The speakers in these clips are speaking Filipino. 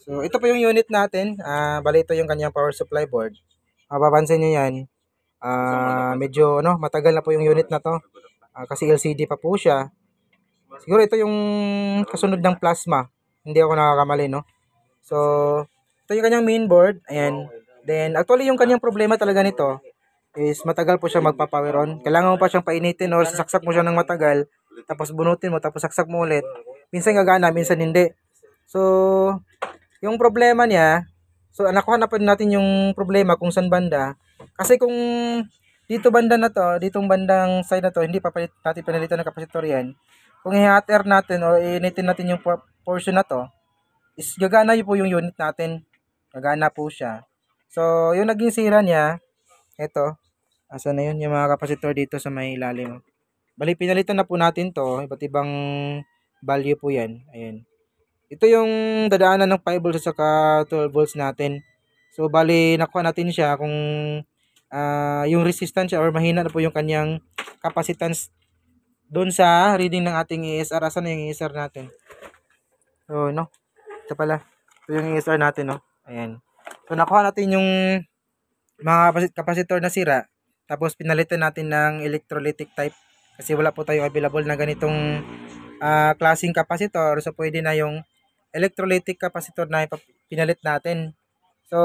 So, ito pa yung unit natin. Uh, ah, bali ito yung kanyang power supply board. Mapapansin uh, nyo yan. Uh, medyo ano, matagal na po yung unit na to. Uh, kasi LCD pa po siya. Siguro ito yung kasunod ng plasma. Hindi ako nakakamali, no? So, ito yung kanyang main board. Ayan. Then, actually yung kanyang problema talaga nito is matagal po siya magpa-power on. Kailangan mo pa siyang painitin or sasaksak mo siya ng matagal. Tapos bunutin mo, tapos saksak mo ulit. Minsan gagana, minsan hindi. So, yung problema niya, so nakuha na natin yung problema kung saan banda. Kasi kung dito banda na to, ditong bandang side na to, hindi pa palit, natin pinalitan ng kapasitor yan. Kung i-hot natin o initin natin yung portion na to, is gagana po yung unit natin. Gagana po siya. So, yung naging sira niya, ito, asa na yun, yung mga kapasitor dito sa may ilalim. Bali, pinalitan na po natin to, iba't ibang value po yan. Ayan. Ito yung dadaanan ng 5 volts at 12 volts natin. So, bali, nakuha natin siya kung uh, yung resistance or mahina na po yung kanyang capacitance doon sa reading ng ating ESR. Asan yung ESR natin? So, no? Ito pala. Ito yung ESR natin, no? Ayan. So, nakuha natin yung mga capacitor na sira. Tapos, pinalitan natin ng electrolytic type. Kasi wala po tayo available na ganitong uh, klaseng capacitor. So, pwede na yung electrolytic capacitor na pinalit natin. So,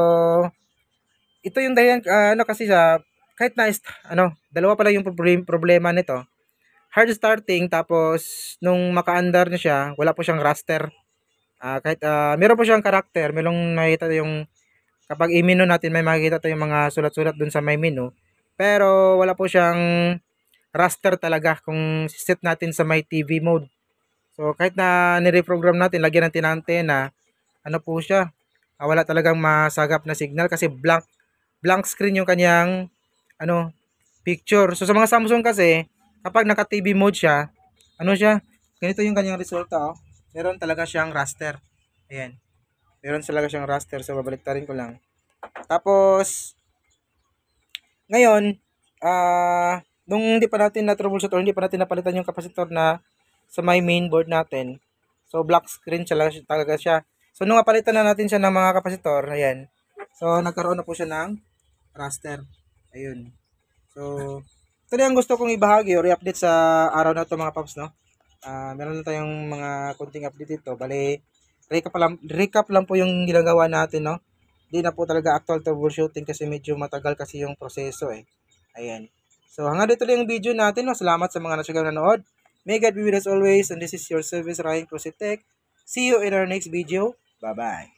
ito yung dahilan, uh, ano kasi sa, kahit na, ano, dalawa pala yung problema nito. Hard starting, tapos, nung maka-under na siya, wala po siyang raster. Uh, kahit, uh, meron po siyang karakter, merong makikita yung, kapag i-menu natin, may makikita tayo yung mga sulat-sulat dun sa may menu. Pero, wala po siyang raster talaga kung set natin sa may TV mode. So kahit na nireprogram natin, lagyan natin ng antena, ano po siya, ah, wala talagang masagap na signal kasi blank blank screen yung kanyang ano picture. So sa mga Samsung kasi, kapag naka-TV mode siya, ano siya, ganito yung kanyang resulta. Oh. Meron talaga siyang raster. Ayan. Meron talaga siyang raster. So babaliktarin ko lang. Tapos, ngayon, ah, uh, nung hindi pa natin na troubleshoot or hindi pa natin napalitan yung kapasitor na sa my mainboard natin. So, black screen talaga, siya. So, nung napalitan na natin siya ng mga kapasitor, ayan. So, nagkaroon na po siya ng raster. Ayun. So, ito ang gusto kong ibahagi or i-update sa araw na ito mga paps, no? Uh, meron na tayong mga kunting update dito. Bali, recap lang, recap lang po yung ginagawa natin, no? Hindi na po talaga actual troubleshooting kasi medyo matagal kasi yung proseso, eh. Ayan. So, hanggang dito lang yung video natin, no? Salamat sa mga nasagang nanood. May God be with us always, and this is your service, Ryan Crosetech. See you in our next video. Bye-bye.